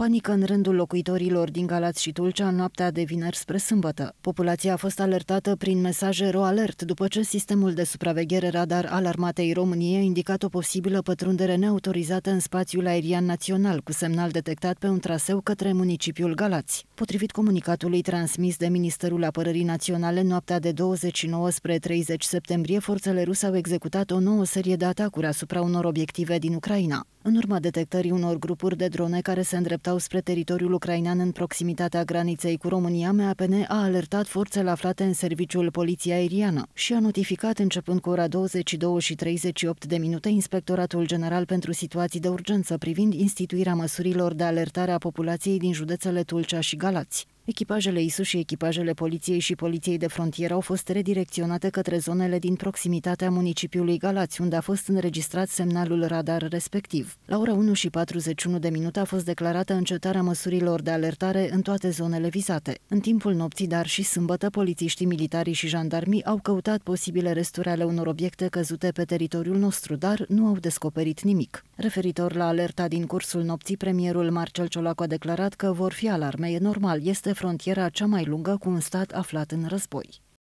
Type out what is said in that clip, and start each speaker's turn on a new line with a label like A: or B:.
A: Panică în rândul locuitorilor din Galați și Tulcea în noaptea de vineri spre sâmbătă. Populația a fost alertată prin mesaje RoAlert după ce sistemul de supraveghere radar al Armatei României a indicat o posibilă pătrundere neautorizată în spațiul aerian național cu semnal detectat pe un traseu către municipiul Galați. Potrivit comunicatului transmis de Ministerul Apărării Naționale, noaptea de 29 spre 30 septembrie, forțele ruse au executat o nouă serie de atacuri asupra unor obiective din Ucraina. În urma detectării unor grupuri de drone care se îndreptau plecau spre teritoriul ucrainean în proximitatea graniței cu România, MAPN a alertat forțele aflate în serviciul poliției aeriană și a notificat începând cu ora 22 și 38 de minute Inspectoratul General pentru Situații de Urgență privind instituirea măsurilor de alertare a populației din județele Tulcea și Galați. Echipajele ISU și echipajele poliției și poliției de frontieră au fost redirecționate către zonele din proximitatea municipiului Galați, unde a fost înregistrat semnalul radar respectiv. La ora 1 și 41 de minute a fost declarată încetarea măsurilor de alertare în toate zonele vizate. În timpul nopții, dar și sâmbătă, polițiștii militari și jandarmii au căutat posibile resturi ale unor obiecte căzute pe teritoriul nostru, dar nu au descoperit nimic. Referitor la alerta din cursul nopții, premierul Marcel Ciolacu a declarat că vor fi alarme. E normal, este frontiera cea mai lungă cu un stat aflat în război.